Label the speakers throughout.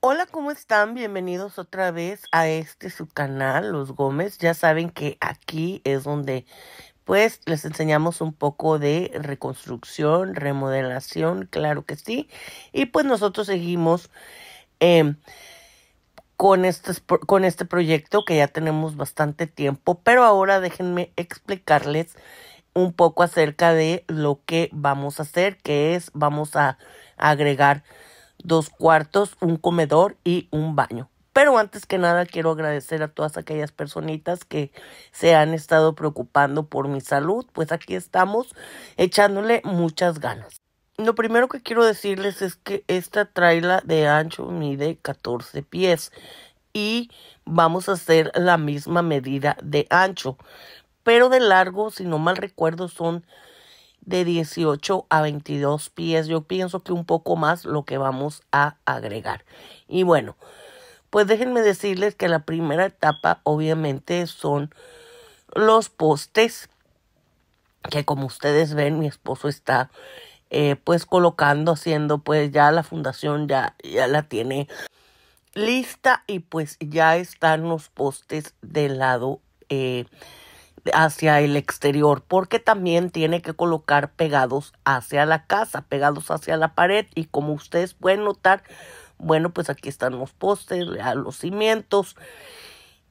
Speaker 1: Hola, ¿cómo están? Bienvenidos otra vez a este su canal, Los Gómez. Ya saben que aquí es donde pues les enseñamos un poco de reconstrucción, remodelación, claro que sí. Y pues nosotros seguimos em, con, este con este proyecto que ya tenemos bastante tiempo, pero ahora déjenme explicarles un poco acerca de lo que vamos a hacer, que es vamos a agregar dos cuartos, un comedor y un baño. Pero antes que nada quiero agradecer a todas aquellas personitas que se han estado preocupando por mi salud, pues aquí estamos echándole muchas ganas. Lo primero que quiero decirles es que esta traila de ancho mide 14 pies y vamos a hacer la misma medida de ancho, pero de largo, si no mal recuerdo, son de 18 a 22 pies. Yo pienso que un poco más lo que vamos a agregar. Y bueno, pues déjenme decirles que la primera etapa obviamente son los postes, que como ustedes ven mi esposo está eh, pues colocando, haciendo pues ya la fundación ya, ya la tiene lista y pues ya están los postes del lado eh, hacia el exterior, porque también tiene que colocar pegados hacia la casa, pegados hacia la pared y como ustedes pueden notar, bueno, pues aquí están los postes, los cimientos.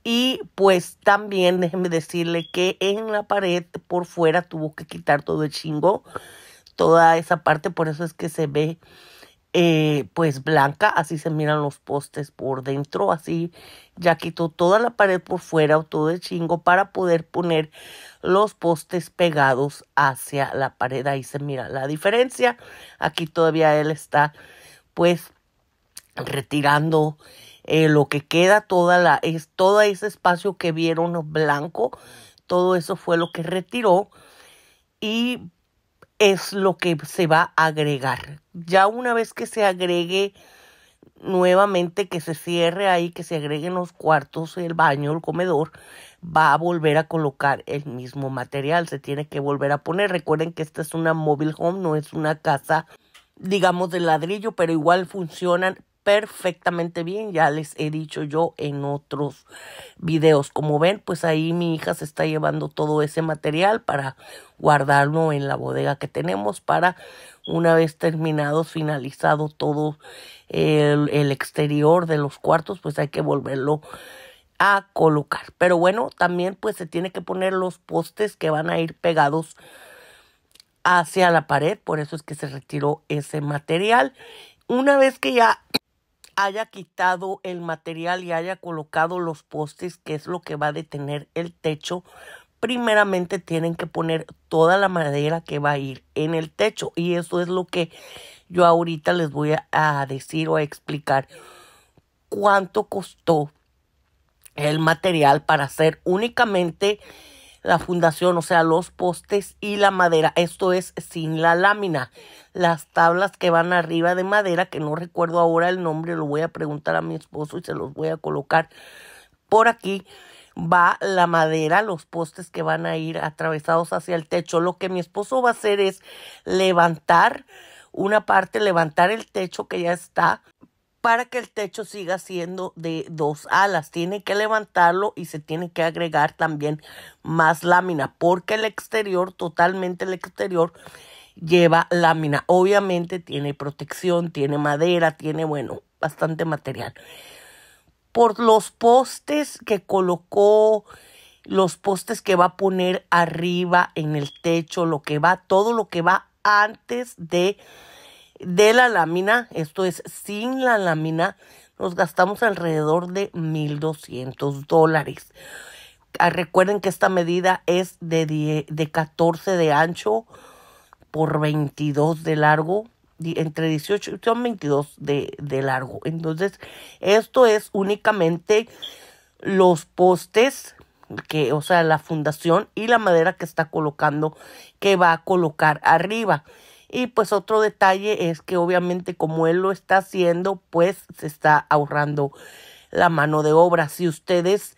Speaker 1: Y pues también déjenme decirle que en la pared por fuera tuvo que quitar todo el chingo, toda esa parte, por eso es que se ve eh, pues blanca, así se miran los postes por dentro, así ya quitó toda la pared por fuera o todo el chingo para poder poner los postes pegados hacia la pared, ahí se mira la diferencia, aquí todavía él está pues retirando eh, lo que queda, toda la, es, todo ese espacio que vieron blanco, todo eso fue lo que retiró y es lo que se va a agregar. Ya una vez que se agregue nuevamente, que se cierre ahí, que se agreguen los cuartos, el baño, el comedor, va a volver a colocar el mismo material, se tiene que volver a poner. Recuerden que esta es una mobile home, no es una casa digamos de ladrillo, pero igual funcionan perfectamente bien, ya les he dicho yo en otros videos. Como ven, pues ahí mi hija se está llevando todo ese material para guardarlo en la bodega que tenemos para una vez terminados, finalizado todo el, el exterior de los cuartos, pues hay que volverlo a colocar. Pero bueno, también pues se tiene que poner los postes que van a ir pegados hacia la pared, por eso es que se retiró ese material. Una vez que ya haya quitado el material y haya colocado los postes, que es lo que va a detener el techo, primeramente tienen que poner toda la madera que va a ir en el techo. Y eso es lo que yo ahorita les voy a, decir o a explicar cuánto costó el material para hacer únicamente la fundación, o sea, los postes y la madera. Esto es sin la lámina. Las tablas que van arriba de madera, que no recuerdo ahora el nombre, lo voy a preguntar a mi esposo y se los voy a colocar por aquí va la madera, los postes que van a ir atravesados hacia el techo. Lo que mi esposo va a hacer es levantar una parte, levantar el techo que ya está para que el techo siga siendo de dos alas. Tiene que levantarlo y se tiene que agregar también más lámina, porque el exterior, totalmente el exterior, lleva lámina. Obviamente tiene protección, tiene madera, tiene, bueno, bastante material. Por los postes que colocó, los postes que va a poner arriba en el techo, lo que va, todo lo que va antes de de la lámina, esto es sin la lámina, nos gastamos alrededor de 1.200 dólares. Ah, recuerden que esta medida es de, de 14 de ancho por 22 de largo, entre 18 y 22 de, de largo. Entonces, esto es únicamente los postes, que, o sea, la fundación y la madera que está colocando, que va a colocar arriba. Y pues otro detalle es que obviamente como él lo está haciendo, pues se está ahorrando la mano de obra. Si ustedes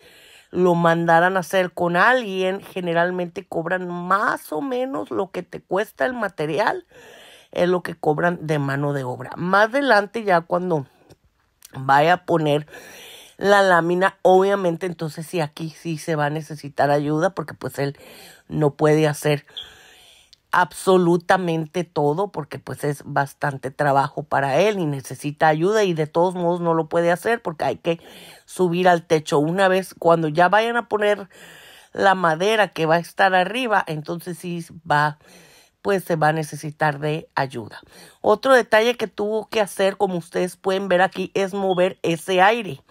Speaker 1: lo mandaran a hacer con alguien, generalmente cobran más o menos lo que te cuesta el material, es lo que cobran de mano de obra. Más adelante ya cuando vaya a poner la lámina, obviamente entonces sí aquí sí se va a necesitar ayuda porque pues él no puede hacer absolutamente todo porque pues es bastante trabajo para él y necesita ayuda y de todos modos no lo puede hacer porque hay que subir al techo una vez cuando ya vayan a poner la madera que va a estar arriba entonces sí va pues se va a necesitar de ayuda otro detalle que tuvo que hacer como ustedes pueden ver aquí es mover ese aire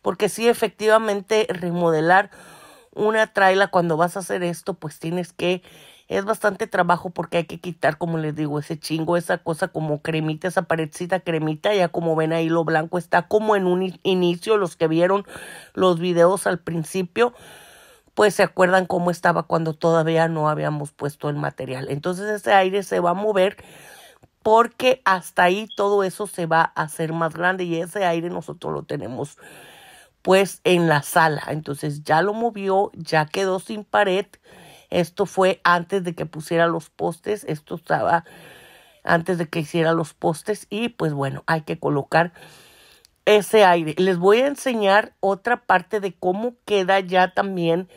Speaker 1: porque si efectivamente remodelar una traila cuando vas a hacer esto pues tienes que es bastante trabajo porque hay que quitar, como les digo, ese chingo, esa cosa como cremita, esa paredcita cremita, ya como ven ahí lo blanco está como en un inicio, los que vieron los videos al principio, pues se acuerdan cómo estaba cuando todavía no habíamos puesto el material. Entonces ese aire se va a mover porque hasta ahí todo eso se va a hacer más grande y ese aire nosotros lo tenemos pues en la sala. Entonces ya lo movió, ya quedó sin pared. Esto fue antes de que pusiera los postes, esto estaba antes de que hiciera los postes y pues bueno, hay que colocar ese aire. Les voy a enseñar otra parte de cómo queda ya también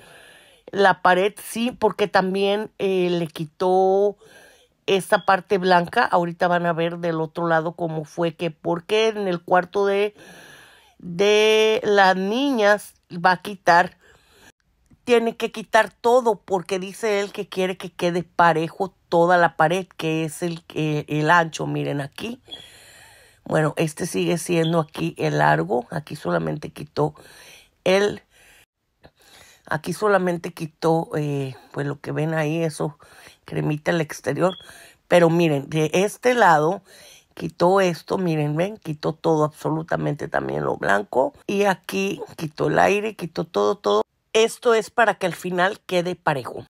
Speaker 1: la pared, sí, porque también eh, le quitó esta parte blanca. Ahorita van a ver del otro lado cómo fue que, porque en el cuarto de, de las niñas va a quitar tiene que quitar todo porque dice él que quiere que quede parejo toda la pared, que es el, el, eh, el ancho, miren aquí. Bueno, este sigue siendo aquí el largo, aquí solamente quitó el, aquí solamente quitó, eh, pues lo que ven ahí, eso, cremita el exterior. Pero miren, de este lado quitó esto, miren, ven, quitó todo absolutamente también lo blanco. Y aquí quitó el aire, quitó todo, todo. Esto es para que al final quede parejo.